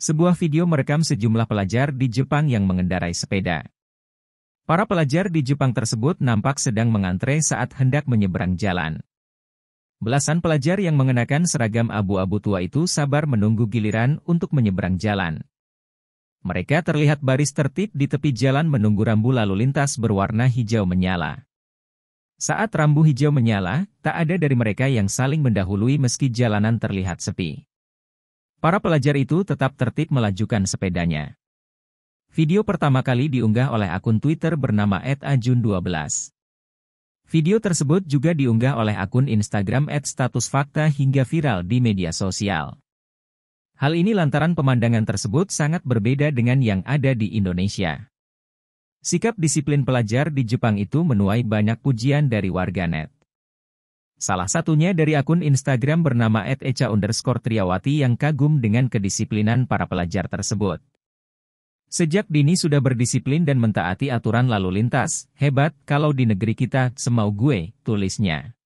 Sebuah video merekam sejumlah pelajar di Jepang yang mengendarai sepeda. Para pelajar di Jepang tersebut nampak sedang mengantre saat hendak menyeberang jalan. Belasan pelajar yang mengenakan seragam abu-abu tua itu sabar menunggu giliran untuk menyeberang jalan. Mereka terlihat baris tertib di tepi jalan menunggu rambu lalu lintas berwarna hijau menyala. Saat rambu hijau menyala, tak ada dari mereka yang saling mendahului meski jalanan terlihat sepi. Para pelajar itu tetap tertib melajukan sepedanya. Video pertama kali diunggah oleh akun Twitter bernama @ajun12. Video tersebut juga diunggah oleh akun Instagram @statusfakta hingga viral di media sosial. Hal ini lantaran pemandangan tersebut sangat berbeda dengan yang ada di Indonesia. Sikap disiplin pelajar di Jepang itu menuai banyak pujian dari warganet. Salah satunya dari akun Instagram bernama @eca underscore triawati yang kagum dengan kedisiplinan para pelajar tersebut. Sejak dini sudah berdisiplin dan mentaati aturan lalu lintas, hebat kalau di negeri kita, semau gue, tulisnya.